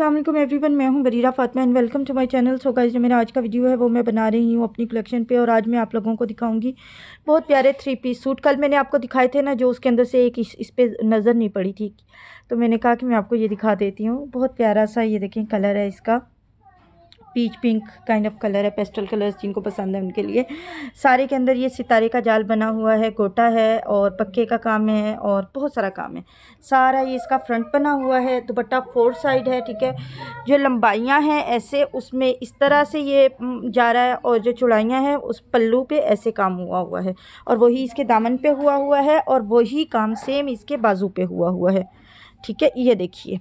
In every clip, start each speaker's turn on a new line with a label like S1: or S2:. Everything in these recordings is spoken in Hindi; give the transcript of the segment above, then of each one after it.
S1: अल्लाम वन मैं हूँ Barira Fatima and welcome to my channel so guys जो मेरा आज का वीडियो है वो मैं बना रही हूँ अपनी कलेक्शन पे और आज मैं आप लोगों को दिखाऊंगी बहुत प्यारे थ्री पीस सूट कल मैंने आपको दिखाए थे ना जो उसके अंदर से एक इस, इस पर नज़र नहीं पड़ी थी तो मैंने कहा कि मैं आपको ये दिखा देती हूँ बहुत प्यारा सा ये देखें कलर है इसका peach pink kind of colour है पेस्टल कलर्स जिनको पसंद है उनके लिए सारे के अंदर ये सितारे का जाल बना हुआ है गोटा है और पक्के का काम है और बहुत सारा काम है सारा ये इसका फ्रंट बना हुआ है दुपट्टा फोर साइड है ठीक है जो लंबाइयाँ हैं ऐसे उसमें इस तरह से ये जा रहा है और जो चुड़ाइयाँ हैं उस पल्लू पर ऐसे काम हुआ हुआ है और वही इसके दामन पर हुआ हुआ है और वही काम सेम इसके बाजू पर हुआ हुआ है ठीक है ये देखिए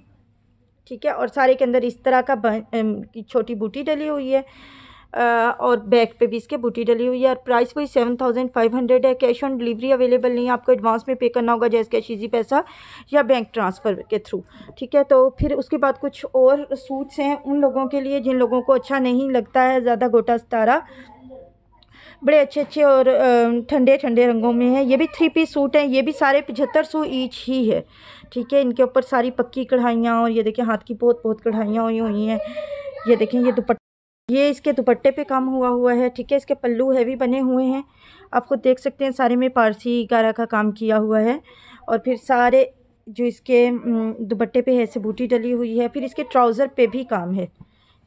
S1: ठीक है और सारे के अंदर इस तरह का छोटी बूटी डली हुई है और बैक पे भी इसके बूटी डली हुई है और प्राइस वही सेवन थाउजेंड फाइव हंड्रेड है कैश ऑन डिलीवरी अवेलेबल नहीं है आपको एडवांस में पे करना होगा जैसे कैश ईजी पैसा या बैंक ट्रांसफ़र के थ्रू ठीक है तो फिर उसके बाद कुछ और सूट्स हैं उन लोगों के लिए जिन लोगों को अच्छा नहीं लगता है ज़्यादा गोटा सतारा बड़े अच्छे अच्छे और ठंडे ठंडे रंगों में है ये भी थ्री पीस सूट हैं ये भी सारे पचहत्तर सौ ईच ही है ठीक है इनके ऊपर सारी पक्की कढ़ाइयाँ और ये देखें हाथ की बहुत बहुत कढ़ाइयाँ हुई हुई हैं ये देखें ये दुपट्टे ये इसके दुपट्टे पे काम हुआ हुआ है ठीक है इसके पल्लू हैवी बने हुए हैं आप खुद देख सकते हैं सारे में पारसी गारा का काम किया हुआ है और फिर सारे जो इसके दुपट्टे पे है ऐसे बूटी डली हुई है फिर इसके ट्राउज़र पे भी काम है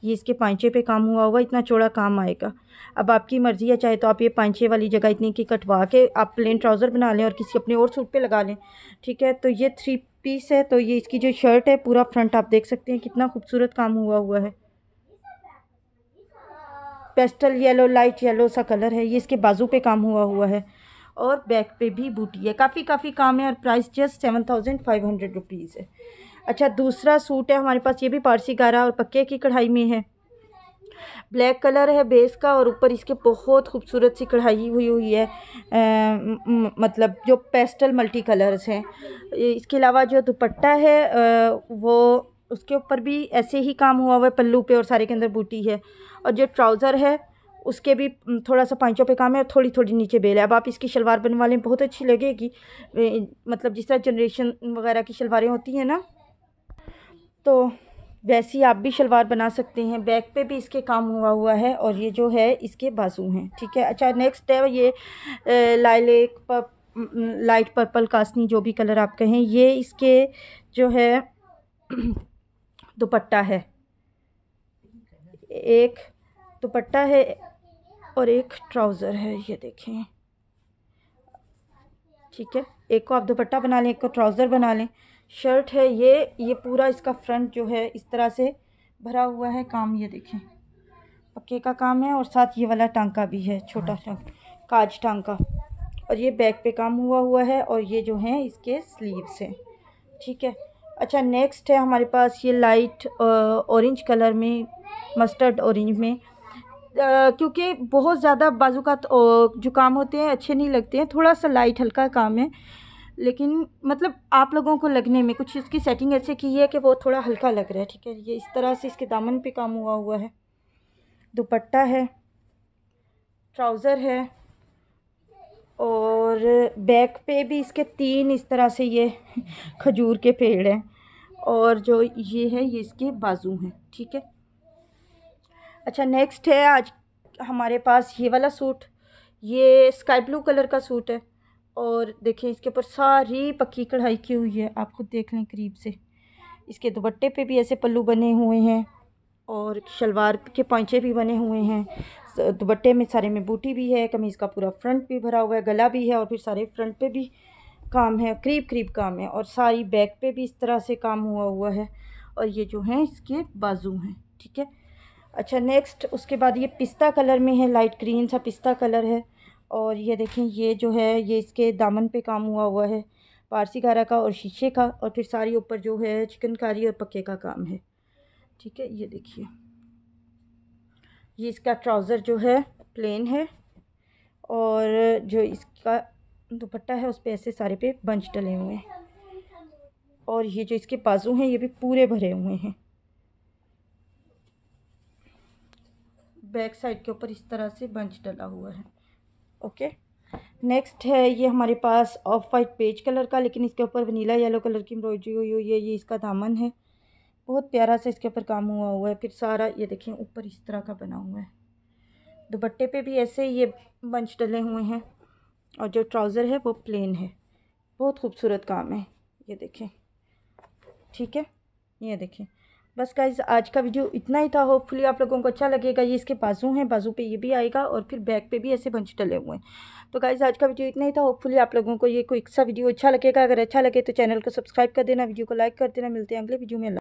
S1: ये इसके पांचे पे काम हुआ होगा इतना चौड़ा काम आएगा अब आपकी मर्ज़ी है चाहे तो आप ये पांचे वाली जगह इतनी की कटवा के आप प्लेन ट्राउज़र बना लें और किसी अपने और सूट पे लगा लें ठीक है तो ये थ्री पीस है तो ये इसकी जो शर्ट है पूरा फ्रंट आप देख सकते हैं कितना खूबसूरत काम हुआ हुआ है पेस्टल येलो लाइट येलो सा कलर है ये इसके बाजू पे काम हुआ हुआ है और बैक पे भी बूटी है काफ़ी काफ़ी काम है और price just seven thousand five hundred rupees है अच्छा दूसरा सूट है हमारे पास ये भी पारसी गारा और पक्के की कढ़ाई में है ब्लैक कलर है बेस का और ऊपर इसके बहुत खूबसूरत सी कढ़ाई हुई हुई है आ, मतलब जो पेस्टल मल्टी कलर्स हैं इसके अलावा जो दुपट्टा है आ, वो उसके ऊपर भी ऐसे ही काम हुआ हुआ है पल्लू पे और सारे के अंदर बूटी है और जो ट्राउज़र है उसके भी थोड़ा सा पाँचों पे काम है और थोड़ी थोड़ी नीचे बेल है अब आप इसकी शलवार बनवा लें बहुत अच्छी लगेगी मतलब जिस तरह जनरेशन वगैरह की शलवारें होती हैं ना तो वैसी आप भी शलवार बना सकते हैं बैक पे भी इसके काम हुआ हुआ है और ये जो है इसके बाजू हैं ठीक है अच्छा नेक्स्ट है ये लाइलेक पर लाइट पर्पल कासनी जो भी कलर आप कहें ये इसके जो है दुपट्टा है एक दुपट्टा है और एक ट्राउज़र है ये देखें ठीक है एक को आप दुपट्टा बना लें एक को ट्राउज़र बना लें शर्ट है ये ये पूरा इसका फ्रंट जो है इस तरह से भरा हुआ है काम ये देखें पक्के का काम है और साथ ये वाला टांका भी है छोटा सा हाँ। काज टांका और ये बैक पे काम हुआ हुआ है और ये जो है इसके स्लीव्स हैं ठीक है अच्छा नेक्स्ट है हमारे पास ये लाइट ऑरेंज कलर में मस्टर्ड ऑरेंज में क्योंकि बहुत ज़्यादा बाजू का जो काम होते हैं अच्छे नहीं लगते हैं थोड़ा सा लाइट हल्का काम है लेकिन मतलब आप लोगों को लगने में कुछ इसकी सेटिंग ऐसे की है कि वो थोड़ा हल्का लग रहा है ठीक है ये इस तरह से इसके दामन पे काम हुआ हुआ है दुपट्टा है ट्राउज़र है और बैक पे भी इसके तीन इस तरह से ये खजूर के पेड़ हैं और जो ये है ये इसके बाजू हैं ठीक है अच्छा नेक्स्ट है आज हमारे पास ये वाला सूट ये स्काई ब्लू कलर का सूट है और देखें इसके ऊपर सारी पक्की कढ़ाई की हुई है आप खुद देख लें करीब से इसके दुपट्टे पे भी ऐसे पल्लू बने हुए हैं और शलवार के पांचे भी बने हुए हैं दुपट्टे में सारे में बूटी भी है कमीज़ का पूरा फ्रंट भी भरा हुआ है गला भी है और फिर सारे फ्रंट पे भी काम है करीब करीब काम है और सारी बैक पे भी इस तरह से काम हुआ हुआ है और ये जो हैं इसके बाजू हैं ठीक है अच्छा नेक्स्ट उसके बाद ये पिस्ता कलर में है लाइट ग्रीन सा पिस्ता कलर है और ये देखें ये जो है ये इसके दामन पे काम हुआ हुआ है पारसी कारा का और शीशे का और फिर सारी ऊपर जो है चिकनकारी और पक्के का काम है ठीक है ये देखिए ये इसका ट्राउज़र जो है प्लेन है और जो इसका दुपट्टा है उस पर ऐसे सारे पे बंच डले हुए हैं और ये जो इसके बाजू हैं ये भी पूरे भरे हुए हैं बैक साइड के ऊपर इस तरह से बंच डला हुआ है ओके नेक्स्ट है ये हमारे पास ऑफ वाइट पेज कलर का लेकिन इसके ऊपर वनीला येलो कलर की एम्ब्रॉयडरी हुई हुई है ये इसका दामन है बहुत प्यारा सा इसके ऊपर काम हुआ हुआ है फिर सारा ये देखें ऊपर इस तरह का बना हुआ है दुपट्टे पे भी ऐसे ये बंच डले हुए हैं और जो ट्राउज़र है वो प्लेन है बहुत खूबसूरत काम है ये देखें ठीक है ये देखें बस का आज का वीडियो इतना ही था होपफुली आप लोगों को अच्छा लगेगा ये इसके बाजू हैं बाजू पे ये भी आएगा और फिर बैक पे भी ऐसे बंच डले हुए हैं तो गाइज़ आज का वीडियो इतना ही था होपफुली आप लोगों को ये कोई सा वीडियो अच्छा लगेगा अगर अच्छा लगे तो चैनल को सब्सक्राइब कर देना वीडियो को लाइक कर देना मिलते हैं अगले वीडियो में